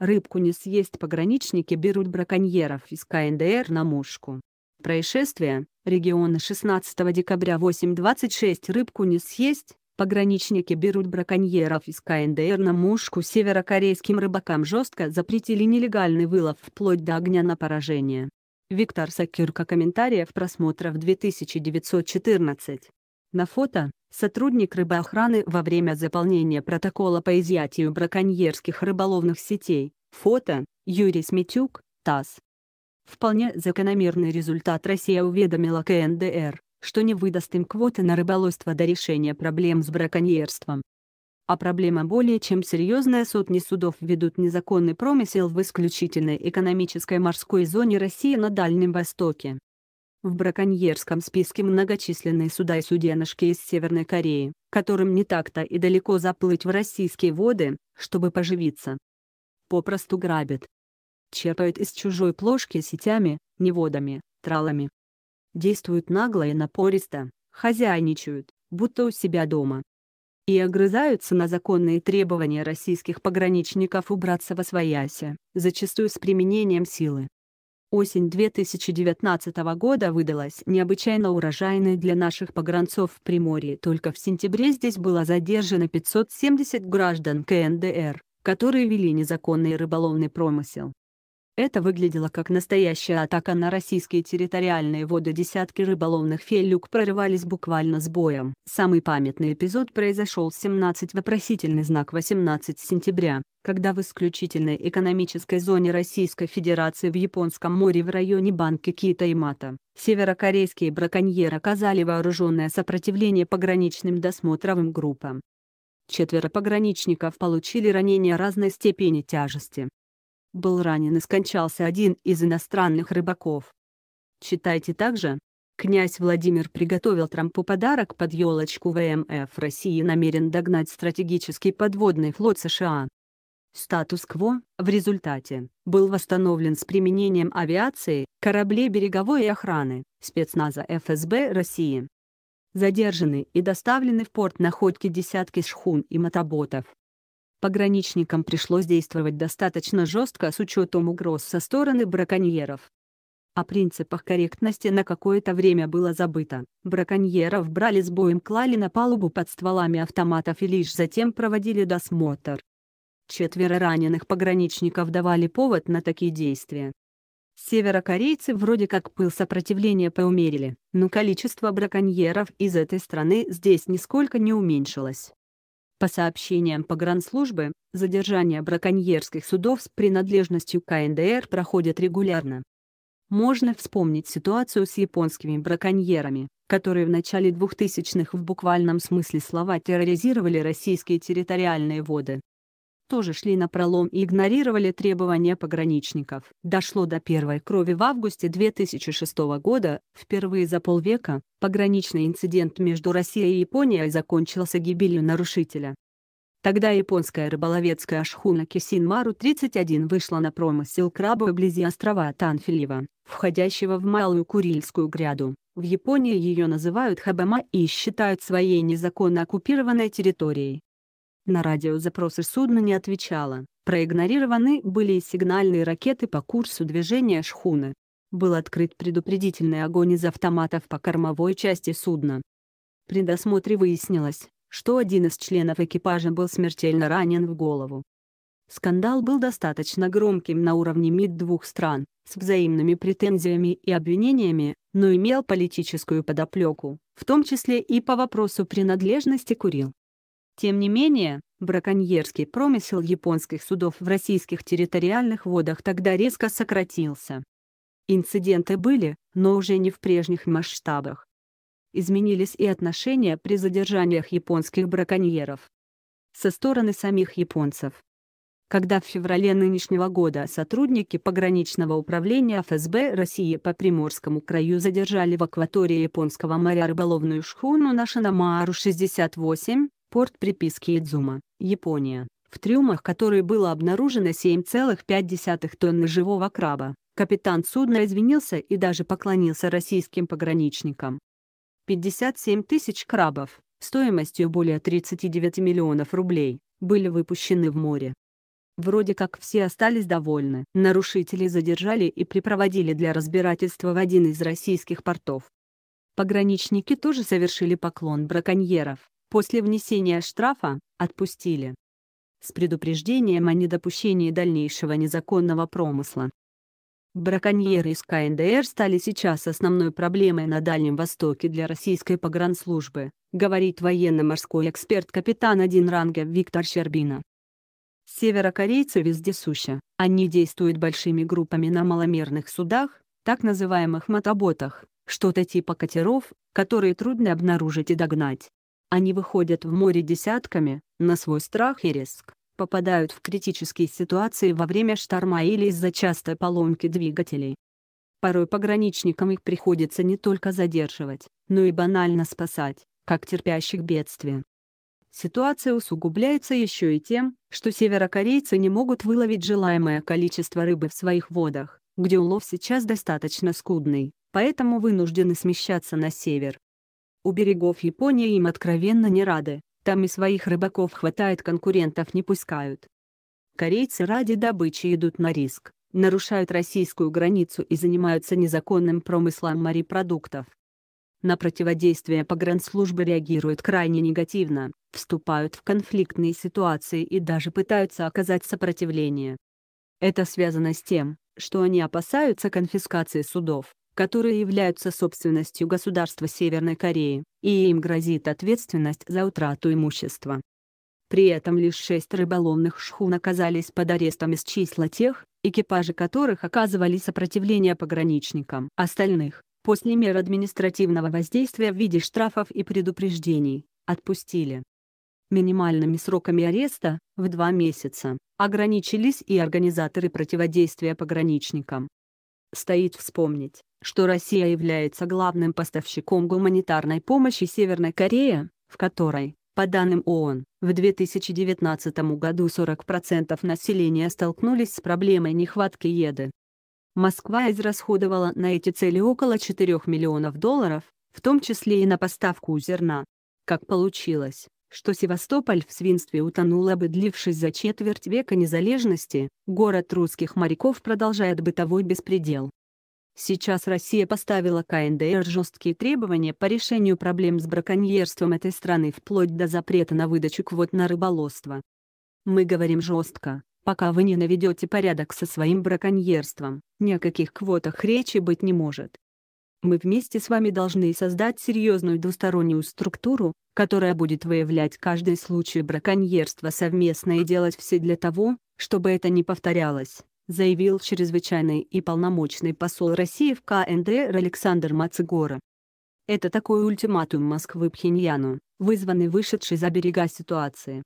Рыбку не съесть пограничники берут браконьеров из КНДР на мушку. Происшествие. Регион 16 декабря 8.26 «Рыбку не съесть» Пограничники берут браконьеров из КНДР на мушку северокорейским рыбакам жестко запретили нелегальный вылов вплоть до огня на поражение. Виктор Сакирка комментариев просмотров 2914. На фото Сотрудник рыбоохраны во время заполнения протокола по изъятию браконьерских рыболовных сетей. Фото. Юрий Сметюк. ТАСС. Вполне закономерный результат Россия уведомила КНДР, что не выдаст им квоты на рыболовство до решения проблем с браконьерством. А проблема более чем серьезная сотни судов ведут незаконный промысел в исключительной экономической морской зоне России на Дальнем Востоке. В браконьерском списке многочисленные суда и суденышки из Северной Кореи, которым не так-то и далеко заплыть в российские воды, чтобы поживиться. Попросту грабят. Черпают из чужой плошки сетями, неводами, тралами. Действуют нагло и напористо, хозяйничают, будто у себя дома. И огрызаются на законные требования российских пограничников убраться во своясе, зачастую с применением силы. Осень 2019 года выдалась необычайно урожайной для наших погранцов в Приморье. Только в сентябре здесь было задержано 570 граждан КНДР, которые вели незаконный рыболовный промысел. Это выглядело как настоящая атака на российские территориальные воды. Десятки рыболовных фейлюк прорывались буквально с боем. Самый памятный эпизод произошел 17 вопросительный знак 18 сентября, когда в исключительной экономической зоне Российской Федерации в Японском море в районе банки Китаи-Мата северокорейские браконьеры оказали вооруженное сопротивление пограничным досмотровым группам. Четверо пограничников получили ранения разной степени тяжести. Был ранен и скончался один из иностранных рыбаков. Читайте также. Князь Владимир приготовил Трампу подарок под елочку ВМФ России и намерен догнать стратегический подводный флот США. Статус-кво, в результате, был восстановлен с применением авиации, кораблей береговой охраны, спецназа ФСБ России. Задержаны и доставлены в порт находки десятки шхун и мотоботов. Пограничникам пришлось действовать достаточно жестко с учетом угроз со стороны браконьеров. О принципах корректности на какое-то время было забыто. Браконьеров брали с боем клали на палубу под стволами автоматов и лишь затем проводили досмотр. Четверо раненых пограничников давали повод на такие действия. Северокорейцы вроде как пыл сопротивления поумерили, но количество браконьеров из этой страны здесь нисколько не уменьшилось. По сообщениям погранслужбы, задержание браконьерских судов с принадлежностью КНДР проходит регулярно. Можно вспомнить ситуацию с японскими браконьерами, которые в начале 2000-х в буквальном смысле слова терроризировали российские территориальные воды тоже шли на пролом и игнорировали требования пограничников. Дошло до первой крови в августе 2006 года, впервые за полвека, пограничный инцидент между Россией и Японией закончился гибелью нарушителя. Тогда японская рыболовецкая шхуна Кисинмару-31 вышла на промысел краба вблизи острова Танфилива, входящего в Малую Курильскую гряду. В Японии ее называют Хабама и считают своей незаконно оккупированной территорией. На радио запросы судна не отвечало. Проигнорированы были и сигнальные ракеты по курсу движения шхуны. Был открыт предупредительный огонь из автоматов по кормовой части судна. При досмотре выяснилось, что один из членов экипажа был смертельно ранен в голову. Скандал был достаточно громким на уровне МИД двух стран, с взаимными претензиями и обвинениями, но имел политическую подоплеку, в том числе и по вопросу принадлежности Курил. Тем не менее, браконьерский промысел японских судов в российских территориальных водах тогда резко сократился. Инциденты были, но уже не в прежних масштабах. Изменились и отношения при задержаниях японских браконьеров. Со стороны самих японцев когда в феврале нынешнего года сотрудники пограничного управления ФСБ России по Приморскому краю задержали в акватории Японского моря рыболовную шхуну Нашинамару-68, Порт приписки Идзума, Япония, в трюмах которой было обнаружено 7,5 тонны живого краба. Капитан судна извинился и даже поклонился российским пограничникам. 57 тысяч крабов, стоимостью более 39 миллионов рублей, были выпущены в море. Вроде как все остались довольны. Нарушителей задержали и припроводили для разбирательства в один из российских портов. Пограничники тоже совершили поклон браконьеров, После внесения штрафа отпустили. С предупреждением о недопущении дальнейшего незаконного промысла. Браконьеры из КНДР стали сейчас основной проблемой на Дальнем Востоке для российской погранслужбы, говорит военно-морской эксперт капитан один ранга Виктор Щербина. Северокорейцы вездесущи, они действуют большими группами на маломерных судах, так называемых мотоботах, что-то типа катеров, которые трудно обнаружить и догнать. Они выходят в море десятками, на свой страх и риск, попадают в критические ситуации во время шторма или из-за частой поломки двигателей. Порой пограничникам их приходится не только задерживать, но и банально спасать, как терпящих бедствия. Ситуация усугубляется еще и тем, что северокорейцы не могут выловить желаемое количество рыбы в своих водах, где улов сейчас достаточно скудный, поэтому вынуждены смещаться на север. У берегов Японии им откровенно не рады, там и своих рыбаков хватает конкурентов не пускают. Корейцы ради добычи идут на риск, нарушают российскую границу и занимаются незаконным промыслом морепродуктов. На противодействие погранслужбы реагируют крайне негативно, вступают в конфликтные ситуации и даже пытаются оказать сопротивление. Это связано с тем, что они опасаются конфискации судов, которые являются собственностью государства Северной Кореи, и им грозит ответственность за утрату имущества. При этом лишь шесть рыболовных шхун оказались под арестом из числа тех, экипажи которых оказывали сопротивление пограничникам. Остальных, после мер административного воздействия в виде штрафов и предупреждений, отпустили. Минимальными сроками ареста, в два месяца, ограничились и организаторы противодействия пограничникам, стоит вспомнить, что Россия является главным поставщиком гуманитарной помощи Северной Корее, в которой, по данным ООН, в 2019 году 40% населения столкнулись с проблемой нехватки еды. Москва израсходовала на эти цели около 4 миллионов долларов, в том числе и на поставку зерна. Как получилось, что Севастополь в свинстве утонула бы длившись за четверть века незалежности, город русских моряков продолжает бытовой беспредел. Сейчас Россия поставила КНДР жесткие требования по решению проблем с браконьерством этой страны вплоть до запрета на выдачу квот на рыболовство. Мы говорим жестко, пока вы не наведете порядок со своим браконьерством, ни о каких квотах речи быть не может. Мы вместе с вами должны создать серьезную двустороннюю структуру, которая будет выявлять каждый случай браконьерства совместно и делать все для того, чтобы это не повторялось, заявил чрезвычайный и полномочный посол России в КНДР Александр Мацигора. Это такой ультиматум Москвы Пхеньяну, вызванный вышедшей за берега ситуации.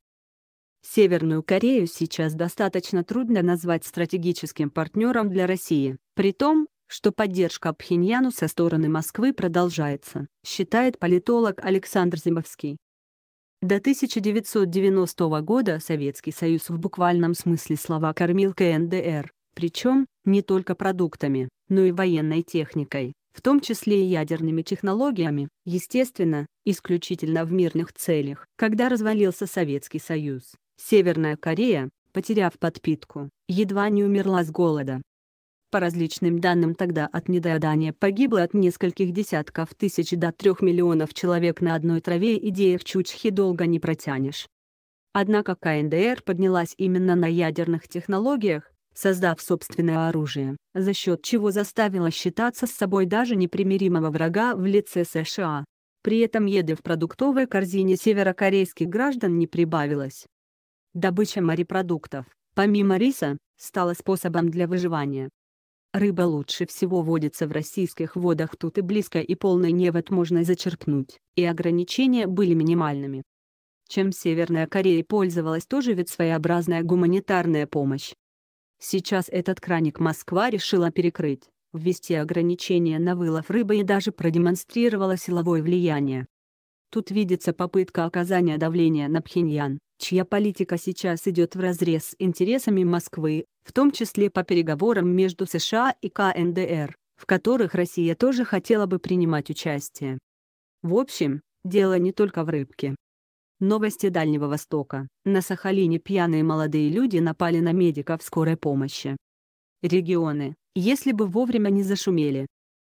Северную Корею сейчас достаточно трудно назвать стратегическим партнером для России, при том, что поддержка Пхеньяну со стороны Москвы продолжается, считает политолог Александр Зимовский. До 1990 года Советский Союз в буквальном смысле слова кормил КНДР, причем не только продуктами, но и военной техникой, в том числе и ядерными технологиями, естественно, исключительно в мирных целях. Когда развалился Советский Союз, Северная Корея, потеряв подпитку, едва не умерла с голода. По различным данным тогда от недоедания погибло от нескольких десятков тысяч до трех миллионов человек на одной траве и деев чучхи долго не протянешь. Однако КНДР поднялась именно на ядерных технологиях, создав собственное оружие, за счет чего заставила считаться с собой даже непримиримого врага в лице США. При этом еды в продуктовой корзине северокорейских граждан не прибавилось. Добыча морепродуктов, помимо риса, стала способом для выживания. Рыба лучше всего водится в российских водах, тут и близко и полный невод можно зачерпнуть, и ограничения были минимальными. Чем Северная Корея пользовалась тоже ведь своеобразная гуманитарная помощь. Сейчас этот краник Москва решила перекрыть, ввести ограничения на вылов рыбы и даже продемонстрировала силовое влияние. Тут видится попытка оказания давления на Пхеньян, чья политика сейчас идет вразрез с интересами Москвы, в том числе по переговорам между США и КНДР, в которых Россия тоже хотела бы принимать участие. В общем, дело не только в рыбке. Новости Дальнего Востока. На Сахалине пьяные молодые люди напали на медиков скорой помощи. Регионы, если бы вовремя не зашумели,